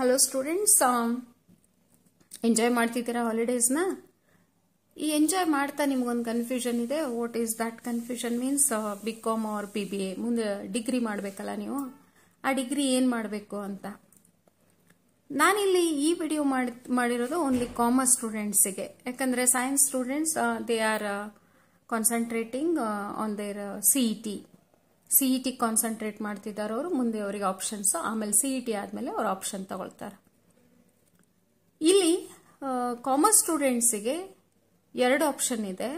hello students enjoy ಮಾಡ್ತಿದ್ದೀರಾ ಹಾಲಿಡೇಸ್ನ ಈ enjoy ಮಾಡ್ತಾ ನಿಮ್ಗೊಂದು ಕನ್ಫ್ಯೂಷನ್ ಇದೆ what is that confusion means B com or B B A ಮುಂದೆ ಡಿಗ್ರಿ ಮಾಡಬೇಕಲ್ಲ ನೀವು ಆ ಡಿಗ್ರಿ ಏನು ಮಾಡಬೇಕು ಅಂತ ನಾನಿಲ್ಲಿ ಈ ವಿಡಿಯೋ ಮಾಡಿ ಮಾಡಿರೋದು ಓನ್ಲಿ ಕಾಮರ್ಸ್ ಸ್ಟೂಡೆಂಟ್ಸಿಗೆ ಯಾಕಂದರೆ science students they are concentrating on their C E T C concentrate e ಮಾಡ್ತಿದ್ದಾರೆ ಅವರು ಮುಂದೆ ಅವರಿಗೆ ಆಪ್ಷನ್ಸ್ ಆಮೇಲೆ ಸಿಇಟಿ e ಆದ್ಮೇಲೆ ಟಿ ಆಪ್ಷನ್ ತಗೊಳ್ತಾರೆ ಇಲ್ಲಿ ಕಾಮರ್ಸ್ ಸ್ಟೂಡೆಂಟ್ಸಿಗೆ ಎರಡು ಆಪ್ಷನ್ ಇದೆ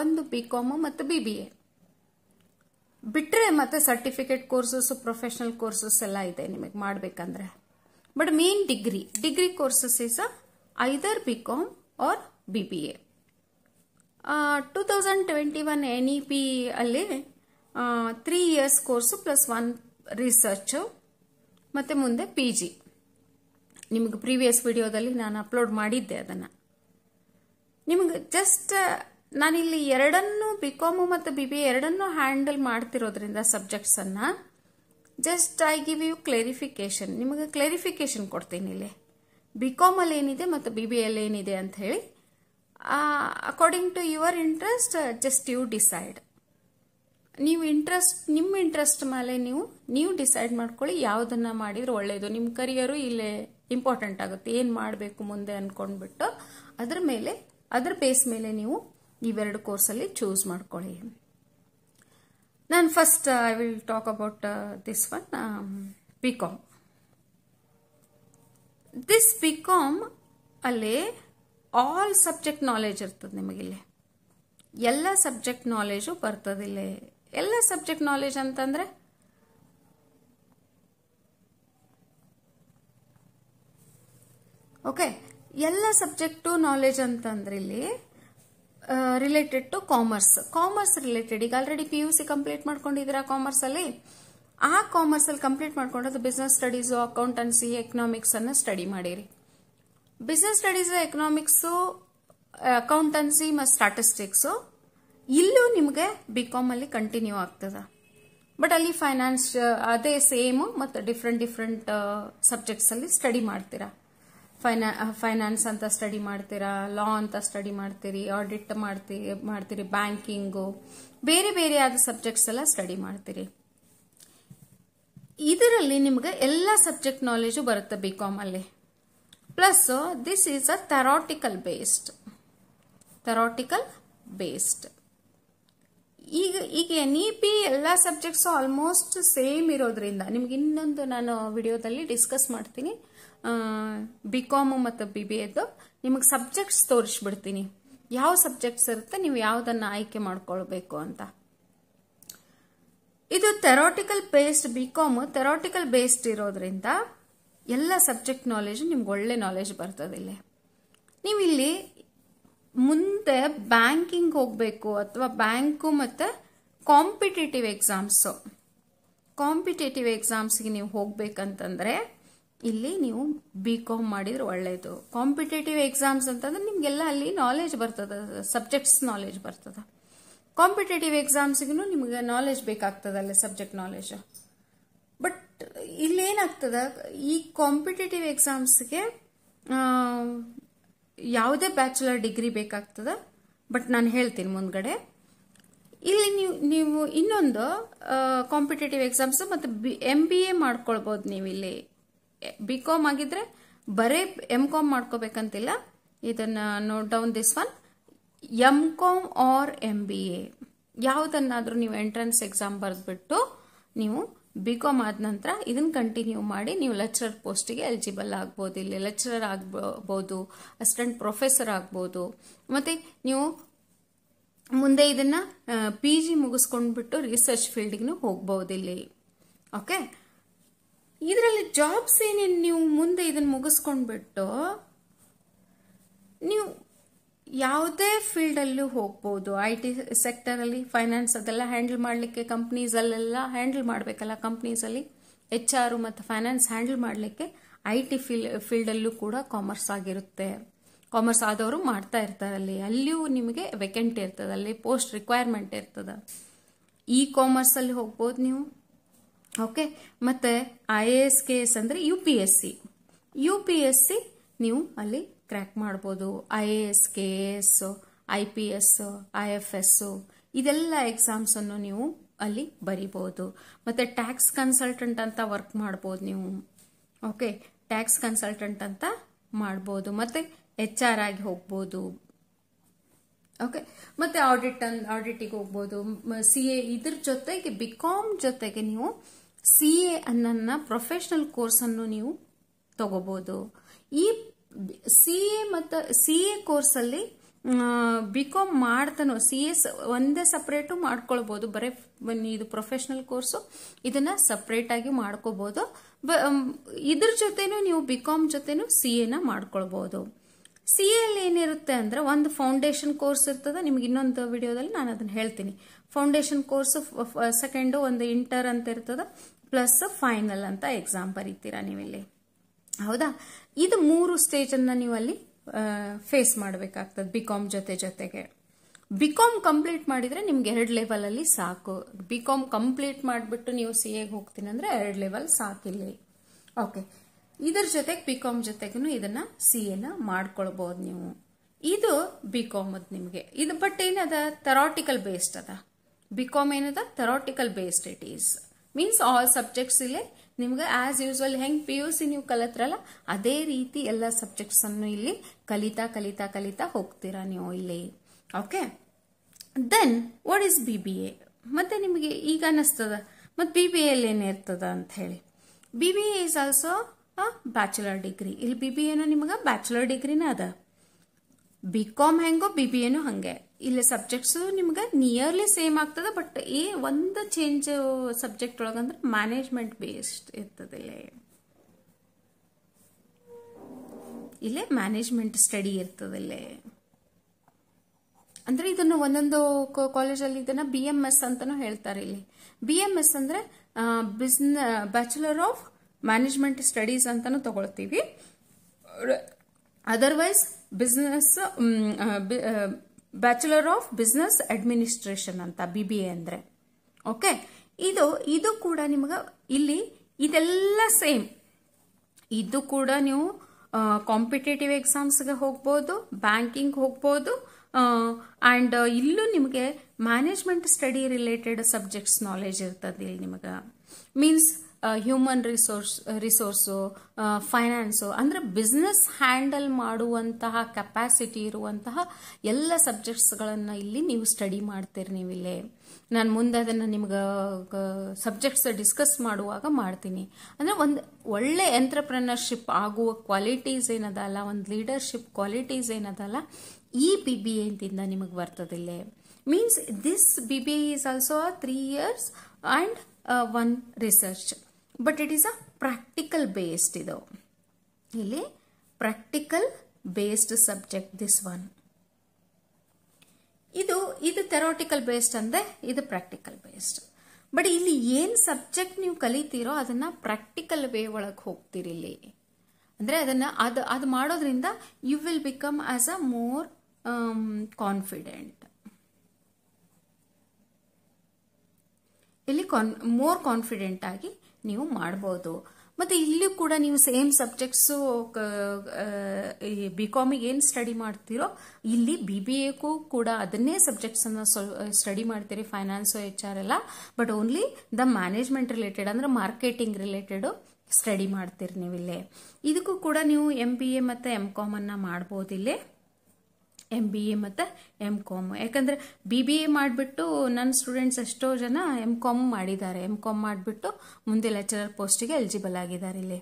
ಒಂದು ಬಿ ಕಾಮ್ ಮತ್ತು ಬಿ ಬಿ ಎ ಬಿಟ್ಟರೆ ಮತ್ತೆ ಸರ್ಟಿಫಿಕೇಟ್ ಕೋರ್ಸಸ್ ಪ್ರೊಫೆಷನಲ್ ಕೋರ್ಸಸ್ ಎಲ್ಲ ಇದೆ ನಿಮಗೆ ಮಾಡಬೇಕಂದ್ರೆ but main degree degree courses is either B com or B B A two thousand twenty one N E P ಅಲ್ಲಿ three years course plus one research ಮತ್ತು ಮುಂದೆ P G ನಿಮಗೆ previous ವಿಡಿಯೋದಲ್ಲಿ ನಾನು ಅಪ್ಲೋಡ್ ಮಾಡಿದ್ದೆ ಅದನ್ನು ನಿಮಗೆ ಜಸ್ಟ್ ನಾನಿಲ್ಲಿ ಎರಡನ್ನೂ ಬಿ ಕಾಮು ಮತ್ತು ಬಿ ಬಿ ಎರಡನ್ನೂ ಹ್ಯಾಂಡಲ್ ಮಾಡ್ತಿರೋದ್ರಿಂದ ಸಬ್ಜೆಕ್ಟ್ಸನ್ನು just I give you clarification ನಿಮಗೆ ಕ್ಲೇರಿಫಿಕೇಶನ್ ಕೊಡ್ತೀನಿ ಇಲ್ಲಿ ಬಿ ಕಾಮಲ್ಲಿ ಏನಿದೆ ಮತ್ತು ಬಿ ಬಿ ಎಲ್ ಏನಿದೆ ಅಂತ ಹೇಳಿ according to your interest just you decide ನೀವು ಇಂಟ್ರೆಸ್ಟ್ ನಿಮ್ಮ ಇಂಟ್ರೆಸ್ಟ್ ಮೇಲೆ ನೀವು ನೀವು ಡಿಸೈಡ್ ಮಾಡ್ಕೊಳ್ಳಿ ಯಾವ್ದನ್ನ ಮಾಡಿದ್ರೆ ಒಳ್ಳೆಯದು ನಿಮ್ಮ ಕರಿಯರು ಇಲ್ಲೇ ಇಂಪಾರ್ಟೆಂಟ್ ಆಗುತ್ತೆ ಏನು ಮಾಡಬೇಕು ಮುಂದೆ ಅನ್ಕೊಂಡ್ಬಿಟ್ಟು ಅದ್ರ ಮೇಲೆ ಅದ್ರ ಬೇಸ್ ಮೇಲೆ ನೀವು ಇವೆರಡು ಕೋರ್ಸಲ್ಲಿ ಚೂಸ್ ಮಾಡ್ಕೊಳ್ಳಿ ನಾನು first I will talk about this one B com this B com ಅಲ್ಲಿ ಆಲ್ ಸಬ್ಜೆಕ್ಟ್ ನಾಲೆಜ್ ಇರ್ತದೆ ನಿಮಗಿಲ್ಲಿ ಎಲ್ಲ ಸಬ್ಜೆಕ್ಟ್ ನಾಲೆಜು ಇಲ್ಲಿ ಎಲ್ಲ ಸಬ್ಜೆಕ್ಟ್ ನಾಲೆಜ್ ಅಂತಂದರೆ ಓಕೆ ಎಲ್ಲ ಸಬ್ಜೆಕ್ಟು ನಾಲೆಜ್ ಅಂತಂದ್ರೆ ಇಲ್ಲಿ related to commerce commerce related ಈಗ already P U C complete ಮಾಡ್ಕೊಂಡಿದ್ದೀರಾ ಕಾಮರ್ಸ್ ಅಲ್ಲಿ ಆ ಕಾಮರ್ಸ್ ಅಲ್ಲಿ ಕಂಪ್ಲೀಟ್ ಅದು ಬಿಸ್ನೆಸ್ ಸ್ಟಡೀಸು ಅಕೌಂಟೆನ್ಸಿ ಎಕನಾಮಿಕ್ಸ್ ಅನ್ನು ಸ್ಟಡಿ ಮಾಡಿರಿ ಬಿಸ್ನೆಸ್ ಸ್ಟಡೀಸ್ ಎಕನಾಮಿಕ್ಸು ಅಕೌಂಟೆನ್ಸಿ ಮತ್ತು ಸ್ಟಾಟಿಸ್ಟಿಕ್ಸು ಇಲ್ಲೂ ನಿಮಗೆ ಬಿ ಅಲ್ಲಿ ಕಂಟಿನ್ಯೂ ಆಗ್ತದೆ ಬಟ್ ಅಲ್ಲಿ ಫೈನಾನ್ಸ್ ಅದೇ ಸೇಮ್ ಮತ್ತು ಡಿಫ್ರೆಂಟ್ ಡಿಫ್ರೆಂಟ್ ಅಲ್ಲಿ ಸ್ಟಡಿ ಮಾಡ್ತೀರಾ ಫೈನಾ ಫೈನಾನ್ಸ್ ಅಂತ ಸ್ಟಡಿ ಮಾಡ್ತೀರಾ ಲಾ ಅಂತ ಸ್ಟಡಿ ಮಾಡ್ತೀರಿ ಆಡಿಟ್ ಮಾಡ್ತೀರಿ ಮಾಡ್ತೀರಿ ಬ್ಯಾಂಕಿಂಗು ಬೇರೆ ಬೇರೆ ಆದ ಸಬ್ಜೆಕ್ಟ್ಸ್ ಎಲ್ಲ ಸ್ಟಡಿ ಮಾಡ್ತೀರಿ ಇದರಲ್ಲಿ ನಿಮ್ಗೆ ಎಲ್ಲ ಸಬ್ಜೆಕ್ಟ್ ನಾಲೆಜು ಬರುತ್ತೆ ಬಿ ಅಲ್ಲಿ plus this is a theoretical based theoretical based ಈಗ ಈಗ ಎನ್ ಇ ಪಿ ಎಲ್ಲ ಸಬ್ಜೆಕ್ಟ್ಸ್ ಆಲ್ಮೋಸ್ಟ್ ಸೇಮ್ ಇರೋದ್ರಿಂದ ನಿಮ್ಗೆ ಇನ್ನೊಂದು ನಾನು ವಿಡಿಯೋದಲ್ಲಿ ಡಿಸ್ಕಸ್ ಮಾಡ್ತೀನಿ ಬಿ ಕಾಮು ಮತ್ತು ಬಿ ಬಿ ಎದು ನಿಮಗೆ ಸಬ್ಜೆಕ್ಟ್ಸ್ ತೋರಿಸ್ಬಿಡ್ತೀನಿ ಯಾವ ಸಬ್ಜೆಕ್ಟ್ಸ್ ಇರುತ್ತೆ ನೀವು ಯಾವುದನ್ನು ಆಯ್ಕೆ ಮಾಡ್ಕೊಳ್ಬೇಕು ಅಂತ ಇದು theoretical based B com theoretical based ಇರೋದ್ರಿಂದ ಎಲ್ಲ ಸಬ್ಜೆಕ್ಟ್ ನಾಲೆಜ್ ನಿಮ್ಗೆ ಒಳ್ಳೆ ನಾಲೆಜ್ ಬರ್ತದೆ ಇಲ್ಲಿ ನೀವು ಇಲ್ಲಿ ಮುಂದೆ ಬ್ಯಾಂಕಿಂಗ್ ಹೋಗಬೇಕು ಅಥವಾ ಬ್ಯಾಂಕು ಮತ್ತು ಕಾಂಪಿಟೇಟಿವ್ ಎಕ್ಸಾಮ್ಸು ಕಾಂಪಿಟೇಟಿವ್ ಎಕ್ಸಾಮ್ಸ್ಗೆ ನೀವು ಹೋಗ್ಬೇಕಂತಂದರೆ ಇಲ್ಲಿ ನೀವು ಬಿ ಕಾಮ್ ಮಾಡಿದ್ರೆ ಒಳ್ಳೆಯದು ಕಾಂಪಿಟೇಟಿವ್ ಎಕ್ಸಾಮ್ಸ್ ಅಂತಂದ್ರೆ ನಿಮಗೆಲ್ಲ ಅಲ್ಲಿ ನಾಲೆಜ್ ಬರ್ತದೆ ಸಬ್ಜೆಕ್ಟ್ಸ್ ನಾಲೆಜ್ ಬರ್ತದೆ ಕಾಂಪಿಟೇಟಿವ್ ಎಕ್ಸಾಮ್ಸ್ಗೂ ನಿಮಗೆ ನಾಲೆಜ್ ಬೇಕಾಗ್ತದೆ ಅಲ್ಲಿ ಸಬ್ಜೆಕ್ಟ್ ನಾಲೆಜ್ ಬಟ್ ಇಲ್ಲೇನಾಗ್ತದೆ ಈ ಕಾಂಪಿಟೇಟಿವ್ ಎಕ್ಸಾಮ್ಸ್ಗೆ ಯಾವುದೇ ಬ್ಯಾಚುಲರ್ ಡಿಗ್ರಿ ಬೇಕಾಗ್ತದ ಬಟ್ ನಾನು ಹೇಳ್ತೀನಿ ಮುಂದ್ಗಡೆ ಇಲ್ಲಿ ನೀವು ನೀವು ಇನ್ನೊಂದು ಕಾಂಪಿಟೇಟಿವ್ ಎಕ್ಸಾಮ್ಸ್ ಮತ್ತು ಎಂ ಬಿ ಎ ಮಾಡ್ಕೊಳ್ಬಹುದು ನೀವು ಇಲ್ಲಿ ಬಿ ಕಾಮ್ ಆಗಿದ್ರೆ ಬರೇ ಎಂ ಕಾಮ್ ಮಾಡ್ಕೋಬೇಕಂತಿಲ್ಲ ಇದನ್ನ note down this one M com or M B A ಯಾವುದನ್ನಾದರೂ ನೀವು ಎಂಟ್ರೆನ್ಸ್ ಎಕ್ಸಾಮ್ ಬರೆದ್ಬಿಟ್ಟು ನೀವು ಬಿ ಕಾಮ್ ಆದ ನಂತರ ಇದನ್ನು ಕಂಟಿನ್ಯೂ ಮಾಡಿ ನೀವು ಲೆಕ್ಚರರ್ ಪೋಸ್ಟಿಗೆ ಎಲಿಜಿಬಲ್ ಆಗ್ಬೋದು ಇಲ್ಲಿ ಲೆಕ್ಚರರ್ ಆಗ್ಬೋದು ಅಸಿಸ್ಟೆಂಟ್ ಪ್ರೊಫೆಸರ್ ಆಗ್ಬೋದು ಮತ್ತೆ ನೀವು ಮುಂದೆ ಇದನ್ನ ಪಿ ಜಿ ಮುಗಿಸ್ಕೊಂಡ್ಬಿಟ್ಟು ರಿಸರ್ಚ್ ಫೀಲ್ಡಿಗೂ ಹೋಗ್ಬಹುದು ಇಲ್ಲಿ ಓಕೆ ಇದರಲ್ಲಿ ಜಾಬ್ಸ್ ಏನೇನು ನೀವು ಮುಂದೆ ಇದನ್ನ ಮುಗಿಸ್ಕೊಂಡ್ಬಿಟ್ಟು ನೀವು ಯಾವುದೇ ಫೀಲ್ಡಲ್ಲೂ ಹೋಗ್ಬೋದು ಐ ಟಿ ಸೆಕ್ಟರಲ್ಲಿ ಫೈನಾನ್ಸ್ ಅದೆಲ್ಲ ಹ್ಯಾಂಡಲ್ ಮಾಡಲಿಕ್ಕೆ ಕಂಪ್ನೀಸಲ್ಲೆಲ್ಲ ಹ್ಯಾಂಡಲ್ ಮಾಡಬೇಕಲ್ಲ ಕಂಪ್ನೀಸಲ್ಲಿ ಎಚ್ ಆರ್ ಮತ್ತು ಫೈನಾನ್ಸ್ ಹ್ಯಾಂಡಲ್ ಮಾಡಲಿಕ್ಕೆ ಐ ಟಿ ಫೀಲ್ ಫೀಲ್ಡಲ್ಲೂ ಕೂಡ ಕಾಮರ್ಸ್ ಆಗಿರುತ್ತೆ ಕಾಮರ್ಸ್ ಆದವರು ಮಾಡ್ತಾ ಇರ್ತಾರೆ ಅಲ್ಲಿ ಅಲ್ಲಿಯೂ ನಿಮಗೆ ವೆಕೆಂಟ್ ಇರ್ತದೆ ಅಲ್ಲಿ ಪೋಸ್ಟ್ ರಿಕ್ವೈರ್ಮೆಂಟ್ ಇರ್ತದೆ ಇ ಕಾಮರ್ಸಲ್ಲಿ ಹೋಗ್ಬೋದು ನೀವು ಓಕೆ ಮತ್ತು I A S K S ಅಂದರೆ U P S C U P S C ನೀವು ಅಲ್ಲಿ ಕ್ರ್ಯಾಕ್ ಮಾಡ್ಬೋದು I A S K A S I P S I F S ಇದೆಲ್ಲ ಎಕ್ಸಾಮ್ಸನ್ನು ನೀವು ಅಲ್ಲಿ ಬರಿಬೋದು ಮತ್ತು ಟ್ಯಾಕ್ಸ್ ಕನ್ಸಲ್ಟೆಂಟ್ ಅಂತ ವರ್ಕ್ ಮಾಡ್ಬೋದು ನೀವು ಓಕೆ ಟ್ಯಾಕ್ಸ್ ಕನ್ಸಲ್ಟೆಂಟ್ ಅಂತ ಮಾಡ್ಬೋದು ಮತ್ತು ಎಚ್ ಆರ್ ಆಗಿ ಹೋಗ್ಬೋದು ಓಕೆ ಮತ್ತೆ ಆಡಿಟ್ ಅನ್ ಆಡಿಟಿಗೆ ಹೋಗ್ಬೋದು ಸಿ ಎ ಇದ್ರ ಜೊತೆಗೆ ಬಿ ಕಾಮ್ ಜೊತೆಗೆ ನೀವು ಸಿ ಎ ಅನ್ನನ್ನ ಪ್ರೊಫೆಷನಲ್ ಕೋರ್ಸನ್ನು ನೀವು ತಗೋಬೋದು ಈ ಸಿ ಎ ಮತ್ತು ಸಿ ಎ ಕೋರ್ಸಲ್ಲಿ ಬಿ ಕಾಮ್ ಮಾಡ್ತಾನೋ ಸಿ ಎಸ್ ಒಂದೇ ಸಪ್ರೇಟು ಮಾಡ್ಕೊಳ್ಬಹುದು ಬರೀ ಇದು ಕೋರ್ಸ್ ಕೋರ್ಸು ಸಪ್ರೇಟ್ ಆಗಿ ಮಾಡ್ಕೋಬಹುದು ಇದ್ರ ಜೊತೆನೂ ನೀವು ಬಿ ಕಾಮ್ ಜೊತೆನೂ ಸಿ ನ ಮಾಡ್ಕೊಳ್ಬಹುದು ಸಿ ಎಲ್ಲಿ ಏನಿರುತ್ತೆ ಅಂದ್ರೆ ಒಂದು ಫೌಂಡೇಶನ್ ಕೋರ್ಸ್ ಇರ್ತದೆ ನಿಮ್ಗೆ ಇನ್ನೊಂದು ವಿಡಿಯೋದಲ್ಲಿ ನಾನು ಅದನ್ನ ಹೇಳ್ತೀನಿ ಫೌಂಡೇಶನ್ ಕೋರ್ಸ್ ಸೆಕೆಂಡು ಒಂದು ಇಂಟರ್ ಅಂತ ಇರ್ತದೆ ಪ್ಲಸ್ ಫೈನಲ್ ಅಂತ ಎಕ್ಸಾಮ್ ಬರೀತೀರಾ ನೀವಿಲ್ಲಿ ಹೌದಾ ಇದು ಮೂರು ಸ್ಟೇಜ್ ಅನ್ನ ನೀವು ಅಲ್ಲಿ ಫೇಸ್ ಮಾಡಬೇಕಾಗ್ತದೆ ಬಿ ಕಾಮ್ ಜೊತೆ ಜೊತೆಗೆ ಬಿ ಕಾಮ್ ಕಂಪ್ಲೀಟ್ ಮಾಡಿದ್ರೆ ನಿಮ್ಗೆ ಎರಡು ಅಲ್ಲಿ ಸಾಕು ಬಿ ಕಾಮ್ ಕಂಪ್ಲೀಟ್ ಮಾಡಿಬಿಟ್ಟು ನೀವು ಸಿ ಎಗೆ ಹೋಗ್ತೀನಿ ಅಂದ್ರೆ ಎರಡು ಲೆವೆಲ್ ಸಾಕಿಲ್ಲಿ ಓಕೆ ಇದರ ಜೊತೆಗೆ ಬಿ ಕಾಮ್ ಜೊತೆಗೂ ಇದನ್ನ ಸಿ ಎನ ಮಾಡ್ಕೊಳ್ಬಹುದು ನೀವು ಇದು ಬಿ ಕಾಮ್ ಅದು ನಿಮಗೆ ಇದು ಬಟ್ ಏನದ ಥರಾಟಿಕಲ್ ಬೇಸ್ಡ್ ಅದ ಬಿ ಕಾಮ್ ಏನದ theoretical based it is means all subjects ಇಲ್ಲೇ ನಿಮ್ಗೆ ಆಸ್ ಯೂಸ್ವಲ್ ಹೆಂಗ್ ಪಿ ಯು ಸಿ ನೀವು ಕಲತ್ರಲ್ಲ ಅದೇ ರೀತಿ ಎಲ್ಲ ಸಬ್ಜೆಕ್ಟ್ಸ್ ಅನ್ನು ಇಲ್ಲಿ ಕಲಿತಾ ಕಲಿತಾ ಕಲಿತಾ ಹೋಗ್ತೀರಾ ನೀವು ಇಲ್ಲಿ okay then what is B B A ಮತ್ತೆ ನಿಮಗೆ ಈಗ ಅನ್ನಿಸ್ತದ ಮತ್ತೆ ಬಿ ಬಿ ಎಲ್ಲಿ ಏನಿರ್ತದ ಅಂತ ಹೇಳಿ B B A is also bachelor degree ಇಲ್ಲಿ ಬಿ ಬಿ ಎನ ನಿಮಗೆ ಬ್ಯಾಚುಲರ್ ಡಿಗ್ರಿನ ಅದ ಬಿ ಕಾಮ್ ಹೆಂಗೋ ಬಿ ಬಿ ಎನು ಹಂಗೆ ಇಲ್ಲಿ ಸಬ್ಜೆಕ್ಟ್ಸ್ ನಿಮ್ಗೆ ನಿಯರ್ಲಿ ಸೇಮ್ ಆಗ್ತದೆ ಬಟ್ ಏ ಒಂದು ಚೇಂಜ್ ಸಬ್ಜೆಕ್ಟ್ ಒಳಗಂದ್ರೆ ಮ್ಯಾನೇಜ್ಮೆಂಟ್ ಬೇಸ್ಡ್ ಇರ್ತದೆ ಇಲ್ಲಿ ಇಲ್ಲೇ ಮ್ಯಾನೇಜ್ಮೆಂಟ್ ಸ್ಟಡಿ ಇರ್ತದೆ ಇಲ್ಲೇ ಅಂದ್ರೆ ಇದನ್ನು ಒಂದೊಂದು ಕಾಲೇಜಲ್ಲಿ ಇದನ್ನ ಬಿ ಎಂ ಎಸ್ ಅಂತಾನು ಹೇಳ್ತಾರೆ ಇಲ್ಲಿ ಬಿ ಎಂ ಎಸ್ ಅಂದ್ರೆ ಬಿಸ್ನ ಬ್ಯಾಚುಲರ್ ಆಫ್ ಮ್ಯಾನೇಜ್ಮೆಂಟ್ ಸ್ಟಡೀಸ್ ಅಂತಾನು ತಗೊಳ್ತೀವಿ otherwise business bachelor of business administration ಅಂತ ಬಿ ಬಿ ಎ ಅಂದರೆ ಓಕೆ ಇದು ಇದು ಕೂಡ ನಿಮಗೆ ಇಲ್ಲಿ ಇದೆಲ್ಲ ಸೇಮ್ ಇದು ಕೂಡ ನೀವು ಕಾಂಪಿಟೇಟಿವ್ ಎಕ್ಸಾಮ್ಸ್ಗೆ ಹೋಗ್ಬೋದು ಬ್ಯಾಂಕಿಂಗ್ ಹೋಗ್ಬೋದು ಆ್ಯಂಡ್ ಇಲ್ಲೂ ನಿಮಗೆ management study related subjects knowledge ಇರ್ತದೆ ಇಲ್ಲಿ ನಿಮಗೆ means human resource resource finance ಅಂದರೆ ಬಿಸ್ನೆಸ್ ಹ್ಯಾಂಡಲ್ ಮಾಡುವಂತಹ ಕೆಪಾಸಿಟಿ ಇರುವಂತಹ ಎಲ್ಲ ಸಬ್ಜೆಕ್ಟ್ಸ್ಗಳನ್ನು ಇಲ್ಲಿ ನೀವು ಸ್ಟಡಿ ಮಾಡ್ತೀರಿ ನೀವು ನಾನು ಮುಂದೆ ಅದನ್ನು ನಿಮ್ಗೆ ಸಬ್ಜೆಕ್ಟ್ಸ್ ಡಿಸ್ಕಸ್ ಮಾಡುವಾಗ ಮಾಡ್ತೀನಿ ಅಂದರೆ ಒಂದು ಒಳ್ಳೆ ಎಂಟ್ರಪ್ರನರ್ಶಿಪ್ ಆಗುವ ಕ್ವಾಲಿಟೀಸ್ ಏನದಲ್ಲ ಒಂದು ಲೀಡರ್ಶಿಪ್ ಕ್ವಾಲಿಟೀಸ್ ಏನದಲ್ಲ ಈ ಬಿ ಬಿ ಎಂತಿಂದ ನಿಮಗೆ ಬರ್ತದಿಲ್ಲ means this B B S also three years and one research but it is a practical based ಇದು ಇಲ್ಲಿ practical based subject this one ಇದು ಇದು ಥೆರೋಟಿಕಲ್ ಬೇಸ್ಡ್ ಅಂದರೆ ಇದು ಪ್ರಾಕ್ಟಿಕಲ್ ಬೇಸ್ಡ್ ಬಟ್ ಇಲ್ಲಿ ಏನು ಸಬ್ಜೆಕ್ಟ್ ನೀವು ಕಲಿತೀರೋ ಅದನ್ನು ಪ್ರಾಕ್ಟಿಕಲ್ ವೇ ಒಳಗೆ ಹೋಗ್ತೀರಿ ಇಲ್ಲಿ ಅಂದರೆ ಅದನ್ನು ಅದು ಅದು ಮಾಡೋದ್ರಿಂದ you will become as a more confident ಇಲ್ಲಿ ಕಾನ್ ಮೋರ್ ಕಾನ್ಫಿಡೆಂಟ್ ಆಗಿ ನೀವು ಮಾಡ್ಬೋದು ಮತ್ತೆ ಇಲ್ಲಿ ಕೂಡ ನೀವು ಸೇಮ್ ಸಬ್ಜೆಕ್ಟ್ಸು ಬಿ ಕಾಮಿಗೆ ಏನು ಸ್ಟಡಿ ಮಾಡ್ತೀರೋ ಇಲ್ಲಿ ಬಿ ಬಿ ಎಗೂ ಕೂಡ ಅದನ್ನೇ ಸಬ್ಜೆಕ್ಟ್ಸನ್ನು ಸ್ಟಡಿ ಮಾಡ್ತೀರಿ ಫೈನಾನ್ಸು ಎಚ್ ಆರ್ ಎಲ್ಲ but only the management related ಅಂದ್ರೆ ಮಾರ್ಕೆಟಿಂಗ್ ರಿಲೇಟೆಡು ಸ್ಟಡಿ ಮಾಡ್ತೀರಿ ನೀವು ಇಲ್ಲಿ ಇದಕ್ಕೂ ಕೂಡ ನೀವು ಎಂ ಬಿ ಎ ಮತ್ತು ಎಮ್ ಕಾಮನ್ನು ಇಲ್ಲಿ ಎಮ್ ಬಿ ಎ ಮತ್ತು ಎಮ್ ಕಾಮ್ ಯಾಕಂದರೆ ಬಿ ಬಿ ಎ ಮಾಡಿಬಿಟ್ಟು ನನ್ನ ಸ್ಟೂಡೆಂಟ್ಸ್ ಎಷ್ಟೋ ಜನ ಎಮ್ ಕಾಮ್ ಮಾಡಿದ್ದಾರೆ ಎಮ್ ಕಾಮ್ ಮಾಡಿಬಿಟ್ಟು ಮುಂದೆ ಲೆಕ್ಚರರ್ ಪೋಸ್ಟಿಗೆ ಎಲಿಜಿಬಲ್ ಆಗಿದ್ದಾರೆ ಇಲ್ಲಿ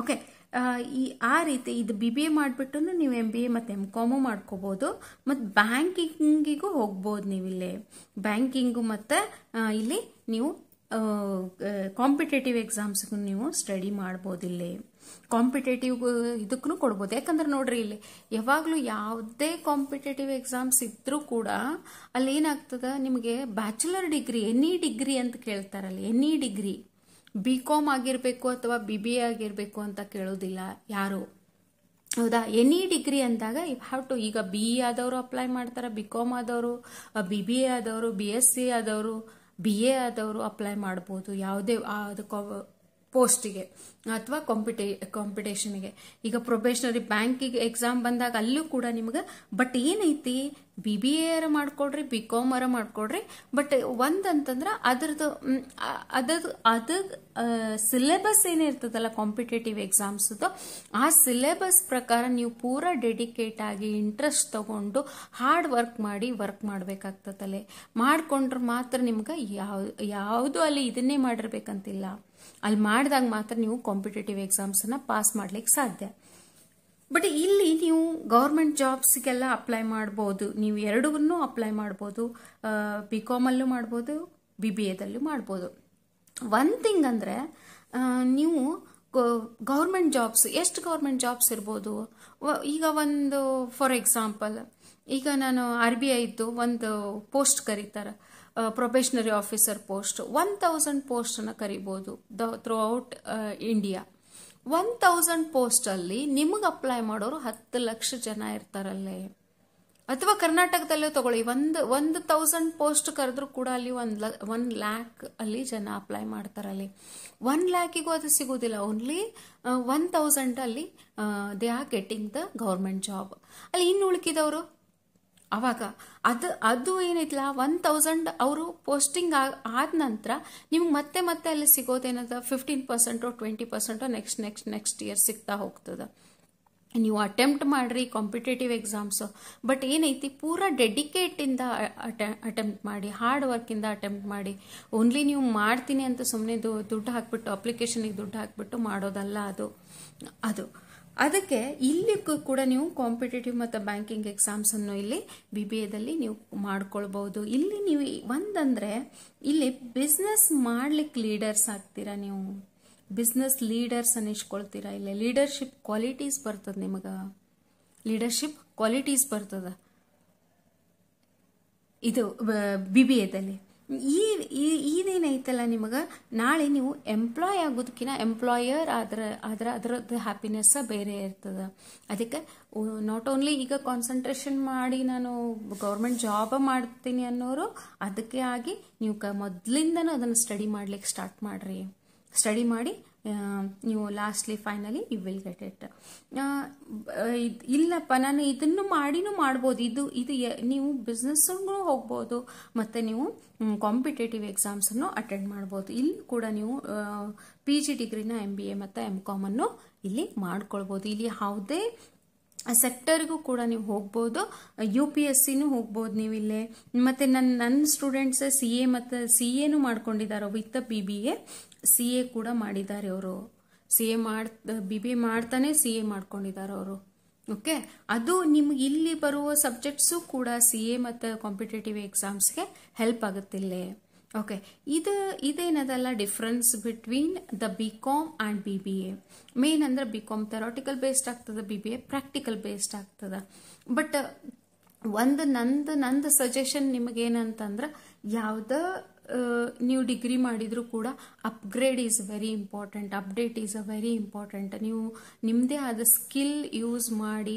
ಓಕೆ ಈ ಆ ರೀತಿ ಇದು ಬಿ ಬಿ ಎ ಮಾಡಿಬಿಟ್ಟು ನೀವು ಎಮ್ ಬಿ ಎ ಮತ್ತು ಎಮ್ ಕಾಮು ಮಾಡ್ಕೋಬೋದು ಮತ್ತು ಬ್ಯಾಂಕಿಂಗಿಗೂ ಹೋಗ್ಬೋದು ನೀವು ಇಲ್ಲಿ ಬ್ಯಾಂಕಿಂಗು ಮತ್ತು ಇಲ್ಲಿ ನೀವು ಕಾಂಪಿಟೇಟಿವ್ ಎಕ್ಸಾಮ್ಸ್ಗೂ ನೀವು ಸ್ಟಡಿ ಮಾಡ್ಬೋದು ಇಲ್ಲಿ ಕಾಂಪಿಟೇಟಿವ್ uh, ಇದಕ್ಕೂ ಕೊಡ್ಬೋದು ಯಾಕಂದ್ರೆ ನೋಡ್ರಿ ಇಲ್ಲಿ ಯಾವಾಗಲೂ ಯಾವುದೇ ಕಾಂಪಿಟೇಟಿವ್ ಎಕ್ಸಾಮ್ಸ್ ಇದ್ರೂ ಕೂಡ ಅಲ್ಲಿ ಏನಾಗ್ತದೆ ನಿಮಗೆ ಬ್ಯಾಚುಲರ್ ಡಿಗ್ರಿ ಎನಿ ಡಿಗ್ರಿ ಅಂತ ಕೇಳ್ತಾರಲ್ಲಿ any degree e B com ಆಗಿರಬೇಕು ಅಥವಾ ಬಿ ಬಿ ಎ ಆಗಿರಬೇಕು ಅಂತ ಕೇಳೋದಿಲ್ಲ ಯಾರು ಹೌದಾ ಎನಿ ಡಿಗ್ರಿ e ಅಂದಾಗ ಯು ಹ್ಯಾವ್ ಟು ಈಗ ಬಿ ಇ e ಆದವರು ಅಪ್ಲೈ ಮಾಡ್ತಾರೆ ಬಿ ಕಾಮ್ ಆದವರು ಬಿ ಬಿ ಎ ಆದವರು ಬಿ ಎಸ್ ಸಿ ಆದವರು ಬಿ ಎ ಆದವರು ಅಪ್ಲೈ ಮಾಡ್ಬೋದು ಯಾವುದೇ ಅದಕ್ಕೆ ಪೋಸ್ಟಿಗೆ ಅಥವಾ ಕಾಂಪಿಟೇ ಕಾಂಪಿಟೇಷನ್ಗೆ ಈಗ ಪ್ರೊಬೇಷನರಿ ಬ್ಯಾಂಕಿಗೆ ಎಕ್ಸಾಮ್ ಬಂದಾಗ ಅಲ್ಲೂ ಕೂಡ ನಿಮ್ಗೆ ಬಟ್ ಏನೈತಿ ಬಿ ಬಿ ಆರ ಮಾಡ್ಕೊಡ್ರಿ ಬಿ ಕಾಮರ ಮಾಡ್ಕೊಡ್ರಿ ಬಟ್ ಒಂದಂತಂದ್ರೆ ಅದ್ರದ್ದು ಅದ್ರದ್ದು ಅದ್ರ ಸಿಲೆಬಸ್ ಏನಿರ್ತದಲ್ಲ ಕಾಂಪಿಟೇಟಿವ್ ಎಕ್ಸಾಮ್ಸ್ದು ಆ ಸಿಲೆಬಸ್ ಪ್ರಕಾರ ನೀವು ಪೂರ ಡೆಡಿಕೇಟ್ ಆಗಿ ಇಂಟ್ರೆಸ್ಟ್ ತಗೊಂಡು ಹಾರ್ಡ್ ವರ್ಕ್ ಮಾಡಿ ವರ್ಕ್ ಮಾಡಬೇಕಾಗ್ತದಲ್ಲೇ ಮಾಡ್ಕೊಂಡ್ರೆ ಮಾತ್ರ ನಿಮ್ಗೆ ಯಾವ ಯಾವುದು ಅಲ್ಲಿ ಇದನ್ನೇ ಮಾಡಿರ್ಬೇಕಂತಿಲ್ಲ ಅಲ್ಲಿ ಮಾಡಿದಾಗ ಮಾತ್ರ ನೀವು ಕಾಂಪಿಟೇಟಿವ್ ಅನ್ನ ಪಾಸ್ ಮಾಡ್ಲಿಕ್ಕೆ ಸಾಧ್ಯ ಬಟ್ ಇಲ್ಲಿ ನೀವು ಗೌರ್ಮೆಂಟ್ ಜಾಬ್ಸ್ಗೆಲ್ಲ ಅಪ್ಲೈ ಮಾಡ್ಬೋದು ನೀವು ಎರಡೂ ಅಪ್ಲೈ ಮಾಡ್ಬೋದು ಬಿ ಕಾಮಲ್ಲೂ ಮಾಡ್ಬೋದು ಬಿ ಬಿ ಎದಲ್ಲೂ ಮಾಡ್ಬೋದು ಒನ್ ಥಿಂಗ್ ಅಂದರೆ ನೀವು ಗೌರ್ಮೆಂಟ್ ಜಾಬ್ಸ್ ಎಷ್ಟು ಗೌರ್ಮೆಂಟ್ ಜಾಬ್ಸ್ ಇರ್ಬೋದು ಈಗ ಒಂದು ಫಾರ್ ಎಕ್ಸಾಂಪಲ್ ಈಗ ನಾನು ಆರ್ ಬಿ ಐದು ಒಂದು ಪೋಸ್ಟ್ ಕರೀತಾರೆ probationary officer post one thousand ಪೋಸ್ಟನ್ನು ಕರಿಬಹುದು the throughout India one thousand ಅಲ್ಲಿ ನಿಮಗೆ ಅಪ್ಲೈ ಮಾಡೋರು ಹತ್ತು ಲಕ್ಷ ಜನ ಇರ್ತಾರಲ್ಲೇ ಅಥವಾ ಕರ್ನಾಟಕದಲ್ಲೇ ತಗೊಳ್ಳಿ ಒಂದು ಒಂದು ತೌಸಂಡ್ ಪೋಸ್ಟ್ ಕರೆದ್ರೂ ಕೂಡ ಅಲ್ಲಿ ಒಂದು ಒನ್ ಲ್ಯಾಕ್ ಅಲ್ಲಿ ಜನ ಅಪ್ಲೈ ಮಾಡ್ತಾರಲ್ಲಿ ಒನ್ ಲ್ಯಾಕಿಗೂ ಅದು ಸಿಗೋದಿಲ್ಲ ಓನ್ಲಿ ಒನ್ ತೌಸಂಡ್ ಅಲ್ಲಿ they are getting the government job ಅಲ್ಲಿ ಇನ್ನು ಉಳ್ಕಿದವರು ಅವಾಗ ಅದು ಅದು ಏನೈತಿಲ್ಲ ಒನ್ ತೌಸಂಡ್ ಅವರು ಪೋಸ್ಟಿಂಗ್ ಆದ ನಂತರ ನಿಮ್ಗೆ ಮತ್ತೆ ಮತ್ತೆ ಅಲ್ಲಿ ಸಿಗೋದೇನದ fifteen percent twenty percent next next next year ಸಿಗ್ತಾ ಹೋಗ್ತದೆ ನೀವು ಅಟೆಂಪ್ಟ್ ಮಾಡಿರಿ ಕಾಂಪಿಟೇಟಿವ್ ಎಕ್ಸಾಮ್ಸು ಬಟ್ ಏನೈತಿ ಪೂರ ಡೆಡಿಕೇಟಿಂದ ಅಟೆಂಪ್ಟ್ ಮಾಡಿ ಹಾರ್ಡ್ ವರ್ಕಿಂದ ಅಟೆಂಪ್ಟ್ ಮಾಡಿ ಓನ್ಲಿ ನೀವು ಮಾಡ್ತೀನಿ ಅಂತ ಸುಮ್ಮನೆ ದುಡ್ಡು ಹಾಕ್ಬಿಟ್ಟು ಅಪ್ಲಿಕೇಶನ್ಗೆ ದುಡ್ಡು ಹಾಕ್ಬಿಟ್ಟು ಮಾಡೋದಲ್ಲ ಅದು ಅದು ಅದಕ್ಕೆ ಇಲ್ಲಿ ಕೂಡ ನೀವು ಕಾಂಪಿಟೇಟಿವ್ ಮತ್ತು ಬ್ಯಾಂಕಿಂಗ್ ಎಕ್ಸಾಮ್ಸ್ ಅನ್ನು ಇಲ್ಲಿ ಬಿ ಬಿ ಎದಲ್ಲಿ ನೀವು ಮಾಡ್ಕೊಳ್ಬಹುದು ಇಲ್ಲಿ ನೀವು ಒಂದಂದ್ರೆ ಇಲ್ಲಿ ಬಿಸ್ನೆಸ್ ಮಾಡ್ಲಿಕ್ಕೆ ಲೀಡರ್ಸ್ ಆಗ್ತೀರಾ ನೀವು ಬಿಸ್ನೆಸ್ ಲೀಡರ್ಸ್ ಅನ್ನಿಸ್ಕೊಳ್ತೀರಾ ಇಲ್ಲಿ ಲೀಡರ್ಶಿಪ್ ಕ್ವಾಲಿಟೀಸ್ ಬರ್ತದೆ ನಿಮಗ ಲೀಡರ್ಶಿಪ್ ಕ್ವಾಲಿಟೀಸ್ ಬರ್ತದ ಇದು ಬಿ ಬಿ ಎದಲ್ಲಿ ಈ ಇದೇನೈತಲ್ಲ ನಿಮಗೆ ನಾಳೆ ನೀವು ಎಂಪ್ಲಾಯ್ ಆಗೋದಕ್ಕಿಂತ ಎಂಪ್ಲಾಯರ್ ಆದ್ರೆ ಆದ್ರೆ ಅದರದ್ದು ಹ್ಯಾಪಿನೆಸ್ಸ ಬೇರೆ ಇರ್ತದೆ ಅದಕ್ಕೆ ನಾಟ್ ಓನ್ಲಿ ಈಗ ಕಾನ್ಸಂಟ್ರೇಷನ್ ಮಾಡಿ ನಾನು ಗೌರ್ಮೆಂಟ್ ಜಾಬ್ ಮಾಡ್ತೀನಿ ಅನ್ನೋರು ಅದಕ್ಕೆ ಆಗಿ ನೀವು ಕ ಮೊದಲಿಂದನೂ ಅದನ್ನು ಸ್ಟಡಿ ಮಾಡ್ಲಿಕ್ಕೆ ಸ್ಟಾರ್ಟ್ ಮಾಡಿರಿ ಸ್ಟಡಿ ಮಾಡಿ ನೀವು lastly finally you will get it ಇಲ್ಲಪ್ಪ ನಾನು ಇದನ್ನು ಮಾಡಿನೂ ಮಾಡ್ಬೋದು ಇದು ಇದು ನೀವು ಬಿಸ್ನೆಸ್ ಹೋಗ್ಬೋದು ಮತ್ತು ನೀವು ಕಾಂಪಿಟೇಟಿವ್ ಎಕ್ಸಾಮ್ಸನ್ನು ಅಟೆಂಡ್ ಮಾಡ್ಬೋದು ಇಲ್ಲಿ ಕೂಡ ನೀವು ಪಿ ಜಿ ಡಿಗ್ರಿನ ಎಮ್ ಬಿ ಎ ಮತ್ತು ಎಮ್ ಕಾಮನ್ನು ಇಲ್ಲಿ ಮಾಡ್ಕೊಳ್ಬೋದು ಇಲ್ಲಿ ಯಾವುದೇ ಆ ಸೆಕ್ಟರ್ಗೂ ಕೂಡ ನೀವು ಹೋಗ್ಬೋದು ಯು ಪಿ ಎಸ್ ಸಿನೂ ಹೋಗ್ಬೋದು ನೀವು ಇಲ್ಲೇ ಮತ್ತು ನನ್ನ ನನ್ನ ಸ್ಟೂಡೆಂಟ್ಸ್ ಸಿ ಎ ಮತ್ತು ಸಿ ಎನೂ ಮಾಡ್ಕೊಂಡಿದ್ದಾರೆ with B B A C A ಕೂಡ ಮಾಡಿದ್ದಾರೆ ಅವರು ಸಿ ಎ ಮಾಡ್ ಬಿ ಬಿ ಎ ಮಾಡ್ತಾನೆ ಸಿ ಎ ಮಾಡ್ಕೊಂಡಿದ್ದಾರೆ ಅವರು ಓಕೆ ಅದು ನಿಮ್ಗೆ ಇಲ್ಲಿ ಬರುವ ಸಬ್ಜೆಕ್ಟ್ಸು ಕೂಡ ಸಿ ಎ ಮತ್ತು ಕಾಂಪಿಟೇಟಿವ್ ಎಕ್ಸಾಮ್ಸ್ಗೆ ಹೆಲ್ಪ್ ಆಗುತ್ತಿಲ್ಲೇ ಓಕೆ ಇದು ಇದೇನದಲ್ಲ difference between the B com and B B A main ಅಂದ್ರೆ ಬಿ ಕಾಮ್ ಥೆರಾಟಿಕಲ್ ಬೇಸ್ಡ್ ಆಗ್ತದೆ B B A practical based ಆಗ್ತದೆ ಬಟ್ ಒಂದು ನಂದು ನಂದು ಸಜೆಷನ್ ನಿಮಗೇನಂತಂದ್ರೆ ಯಾವ್ದು ನೀವು ಡಿಗ್ರಿ ಮಾಡಿದ್ರು ಕೂಡ upgrade is very important update is a very important ನೀವು ನಿಮ್ಮದೇ ಆದ ಸ್ಕಿಲ್ ಯೂಸ್ ಮಾಡಿ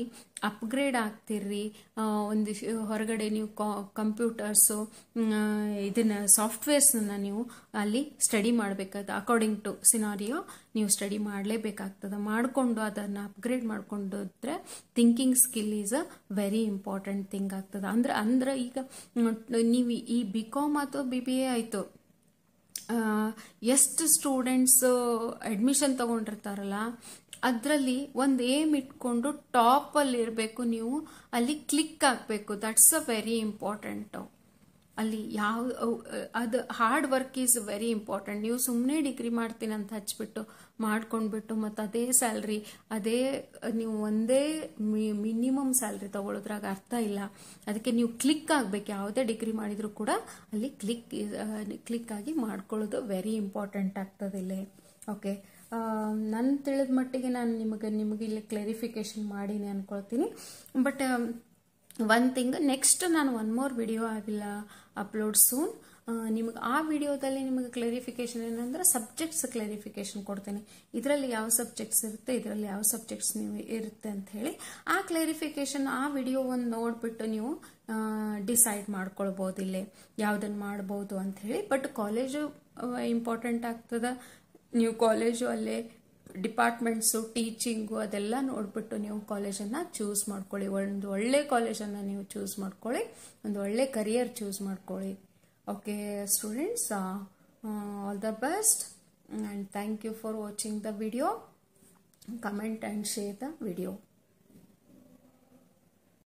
ಅಪ್ಗ್ರೇಡ್ ಆಗ್ತಿರ್ರಿ ಒಂದು ಹೊರಗಡೆ ನೀವು ಕಂಪ್ಯೂಟರ್ಸು ಇದನ್ನು ಸಾಫ್ಟ್ವೇರ್ಸ್ನ ನೀವು ಅಲ್ಲಿ ಸ್ಟಡಿ ಮಾಡಬೇಕಾಗ್ತದೆ ಅಕಾರ್ಡಿಂಗ್ ಟು ಸಿನಾರಿಯೋ ನೀವು ಸ್ಟಡಿ ಮಾಡಲೇಬೇಕಾಗ್ತದೆ ಮಾಡಿಕೊಂಡು ಅದನ್ನು ಅಪ್ಗ್ರೇಡ್ ಮಾಡಿಕೊಂಡಿದ್ರೆ thinking skill is a very important thing ಆಗ್ತದೆ ಅಂದ್ರೆ ಅಂದ್ರೆ ಈಗ ನೀವು ಈ ಬಿ ಕಾಮ್ ಅಥವಾ ಬಿ ಬಿ ಎ ಆಯಿತು ಎಷ್ಟು ಸ್ಟೂಡೆಂಟ್ಸ್ ಅಡ್ಮಿಷನ್ ತಗೊಂಡಿರ್ತಾರಲ್ಲ ಅದರಲ್ಲಿ ಒಂದು ಏಮ್ ಇಟ್ಕೊಂಡು ಟಾಪ್ ಅಲ್ಲಿ ಇರಬೇಕು ನೀವು ಅಲ್ಲಿ ಕ್ಲಿಕ್ ಆಗಬೇಕು ದಟ್ಸ್ ಅ ವೆರಿ ಇಂಪಾರ್ಟೆಂಟ್ ಅಲ್ಲಿ ಯಾವ ಅದು hard work is very important ನೀವು ಸುಮ್ಮನೆ ಡಿಗ್ರಿ ಮಾಡ್ತೀನಿ ಅಂತ ಹಚ್ಬಿಟ್ಟು ಮಾಡ್ಕೊಂಡ್ಬಿಟ್ಟು ಮತ್ತು ಅದೇ ಸ್ಯಾಲ್ರಿ ಅದೇ ನೀವು ಒಂದೇ ಮಿನಿಮಮ್ ಸ್ಯಾಲ್ರಿ ತಗೊಳ್ಳೋದ್ರಾಗ ಅರ್ಥ ಇಲ್ಲ ಅದಕ್ಕೆ ನೀವು ಕ್ಲಿಕ್ ಆಗಬೇಕು ಯಾವುದೇ ಡಿಗ್ರಿ ಮಾಡಿದರೂ ಕೂಡ ಅಲ್ಲಿ ಕ್ಲಿಕ್ ಕ್ಲಿಕ್ ಆಗಿ ಮಾಡ್ಕೊಳ್ಳೋದು ವೆರಿ ಇಂಪಾರ್ಟೆಂಟ್ ಆಗ್ತದೆ ಓಕೆ ನನ್ನ ತಿಳಿದ ಮಟ್ಟಿಗೆ ನಾನು ನಿಮಗೆ ನಿಮಗೆ ಇಲ್ಲಿ ಕ್ಲಾರಿಫಿಕೇಶನ್ ಮಾಡೀನಿ ಅಂದ್ಕೊಳ್ತೀನಿ ಬಟ್ ಒನ್ ಥಿಂಗ್ ನೆಕ್ಸ್ಟ್ ನಾನು ಒನ್ ಮೋರ್ ವಿಡಿಯೋ ಆಗಿಲ್ಲ ಅಪ್ಲೋಡ್ ಸೂನ್ ನಿಮಗೆ ಆ ವಿಡಿಯೋದಲ್ಲಿ ನಿಮಗೆ ಕ್ಲಾರಿಫಿಕೇಶನ್ ಏನಂದ್ರೆ ಸಬ್ಜೆಕ್ಟ್ಸ್ ಕ್ಲಾರಿಫಿಕೇಶನ್ ಕೊಡ್ತೀನಿ ಇದರಲ್ಲಿ ಯಾವ ಸಬ್ಜೆಕ್ಟ್ಸ್ ಇರುತ್ತೆ ಇದರಲ್ಲಿ ಯಾವ ಸಬ್ಜೆಕ್ಟ್ಸ್ ನೀವು ಇರುತ್ತೆ ಅಂತ ಹೇಳಿ ಆ ಕ್ಲಾರಿಫಿಕೇಶನ್ ಆ ವಿಡಿಯೋವನ್ನು ನೋಡ್ಬಿಟ್ಟು ನೀವು ಡಿಸೈಡ್ ಮಾಡ್ಕೊಳ್ಬಹುದು ಇಲ್ಲಿ ಯಾವುದನ್ನು ಮಾಡ್ಬೋದು ಅಂತ ಹೇಳಿ ಬಟ್ ಕಾಲೇಜು ಇಂಪಾರ್ಟೆಂಟ್ ಆಗ್ತದೆ ನೀವು ಕಾಲೇಜು ಅಲ್ಲೇ ಡಿಪಾರ್ಟ್ಮೆಂಟ್ಸು ಟೀಚಿಂಗು ಅದೆಲ್ಲ ನೋಡಿಬಿಟ್ಟು ನೀವು ಕಾಲೇಜನ್ನು ಚೂಸ್ ಮಾಡ್ಕೊಳ್ಳಿ ಒಂದು ಒಳ್ಳೆ ಕಾಲೇಜನ್ನು ನೀವು ಚೂಸ್ ಮಾಡ್ಕೊಳ್ಳಿ ಒಂದು ಒಳ್ಳೆ ಕರಿಯರ್ ಚೂಸ್ ಮಾಡ್ಕೊಳ್ಳಿ okay students all the best and thank you for watching the video comment and share the video